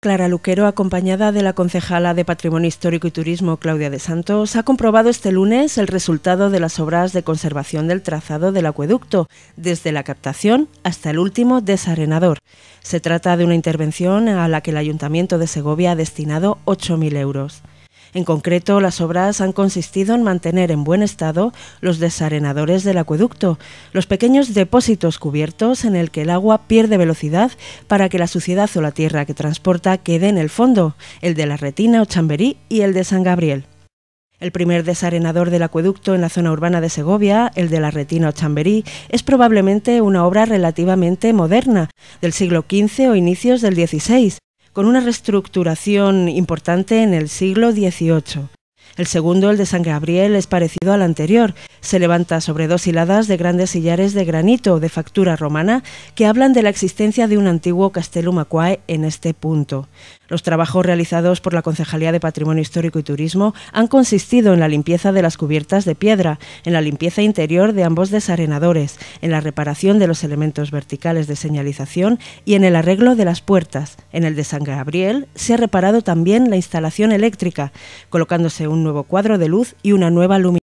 Clara Luquero, acompañada de la concejala de Patrimonio Histórico y Turismo, Claudia de Santos, ha comprobado este lunes el resultado de las obras de conservación del trazado del acueducto, desde la captación hasta el último desarenador. Se trata de una intervención a la que el Ayuntamiento de Segovia ha destinado 8.000 euros. En concreto, las obras han consistido en mantener en buen estado los desarenadores del acueducto, los pequeños depósitos cubiertos en el que el agua pierde velocidad para que la suciedad o la tierra que transporta quede en el fondo, el de la Retina o Chamberí y el de San Gabriel. El primer desarenador del acueducto en la zona urbana de Segovia, el de la Retina o Chamberí, es probablemente una obra relativamente moderna, del siglo XV o inicios del XVI, con una reestructuración importante en el siglo XVIII. El segundo, el de San Gabriel, es parecido al anterior. Se levanta sobre dos hiladas de grandes sillares de granito de factura romana que hablan de la existencia de un antiguo castellum aquae en este punto. Los trabajos realizados por la Concejalía de Patrimonio Histórico y Turismo han consistido en la limpieza de las cubiertas de piedra, en la limpieza interior de ambos desarenadores, en la reparación de los elementos verticales de señalización y en el arreglo de las puertas. En el de San Gabriel se ha reparado también la instalación eléctrica, colocándose un nuevo cuadro de luz y una nueva luminosidad.